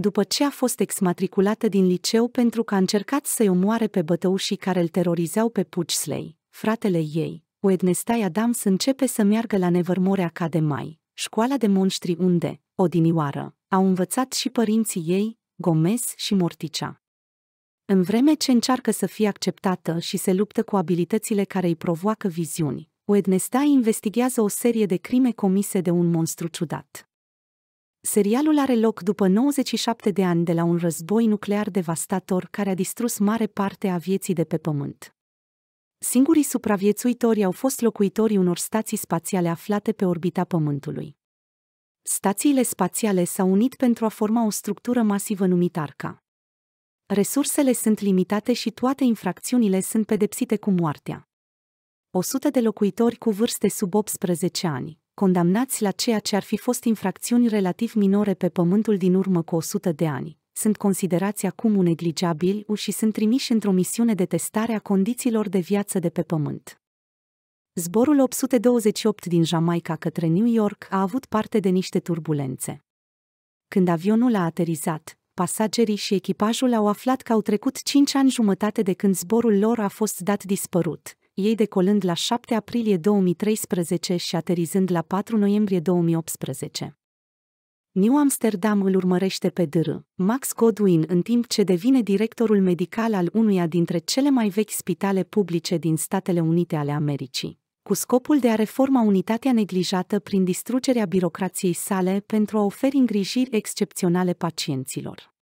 după ce a fost exmatriculată din liceu pentru că a încercat să-i omoare pe bătăușii care îl terorizau pe Puchsley, fratele ei, Wednesday Adams începe să meargă la Nevermore Academy, școala de monștri unde, odinioară, au învățat și părinții ei, Gomez și Morticea. În vreme ce încearcă să fie acceptată și se luptă cu abilitățile care îi provoacă viziuni, Wednesday investigează o serie de crime comise de un monstru ciudat. Serialul are loc după 97 de ani de la un război nuclear devastator care a distrus mare parte a vieții de pe Pământ. Singurii supraviețuitori au fost locuitorii unor stații spațiale aflate pe orbita Pământului. Stațiile spațiale s-au unit pentru a forma o structură masivă numită Arca. Resursele sunt limitate și toate infracțiunile sunt pedepsite cu moartea. 100 de locuitori cu vârste sub 18 ani, condamnați la ceea ce ar fi fost infracțiuni relativ minore pe pământul din urmă cu 100 de ani, sunt considerați acum un neglijabil și sunt trimiși într-o misiune de testare a condițiilor de viață de pe pământ. Zborul 828 din Jamaica către New York a avut parte de niște turbulențe. Când avionul a aterizat, pasagerii și echipajul au aflat că au trecut 5 ani jumătate de când zborul lor a fost dat dispărut, ei decolând la 7 aprilie 2013 și aterizând la 4 noiembrie 2018. New Amsterdam îl urmărește pe dr. Max Godwin în timp ce devine directorul medical al unuia dintre cele mai vechi spitale publice din Statele Unite ale Americii, cu scopul de a reforma unitatea neglijată prin distrugerea birocrației sale pentru a oferi îngrijiri excepționale pacienților.